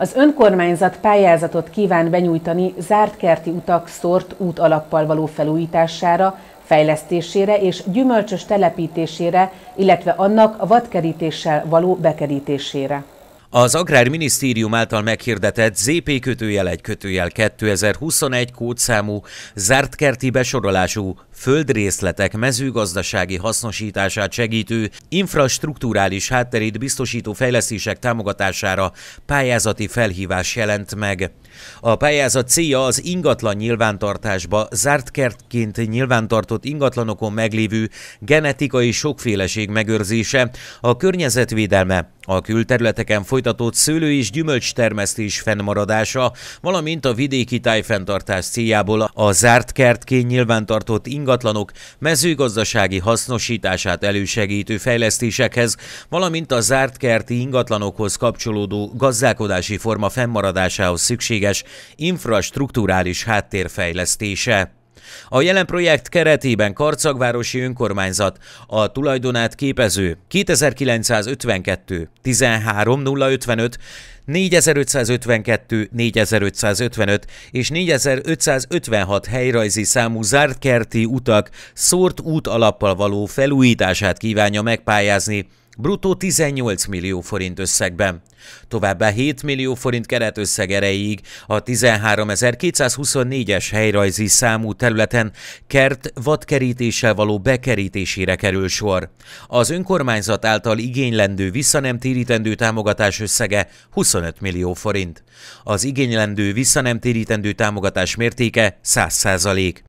Az önkormányzat pályázatot kíván benyújtani zárt kerti utak szort út alappal való felújítására, fejlesztésére és gyümölcsös telepítésére, illetve annak a vadkerítéssel való bekerítésére. Az Agrárminisztérium által meghirdetett ZP kötőjel 1 kötőjel 2021 kódszámú zártkerti besorolású földrészletek mezőgazdasági hasznosítását segítő, infrastruktúrális hátterét biztosító fejlesztések támogatására pályázati felhívás jelent meg. A pályázat célja az ingatlan nyilvántartásba zárt kertként nyilvántartott ingatlanokon meglévő genetikai sokféleség megőrzése, a környezetvédelme, a külterületeken folytatott szőlő és gyümölcstermesztés fennmaradása, valamint a vidéki tájfenntartás céljából a zárt kertként nyilvántartott ingatlanokon ingatlanok mezőgazdasági hasznosítását elősegítő fejlesztésekhez, valamint a zárt kerti ingatlanokhoz kapcsolódó gazdálkodási forma fennmaradásához szükséges infrastruktúrális háttérfejlesztése. A jelen projekt keretében Karcagvárosi önkormányzat a tulajdonát képező 2952 13055 4552, 4555 és 4556 helyrajzi számú zárt kerti utak szórt út alappal való felújítását kívánja megpályázni bruttó 18 millió forint összegben. Továbbá 7 millió forint keretösszeg erejéig a 13.224-es helyrajzi számú területen kert vadkerítéssel való bekerítésére kerül sor. Az önkormányzat által igénylendő visszanemtérítendő támogatás összege 25 millió forint. Az igénylendő visszanemtérítendő támogatás mértéke 100 százalék.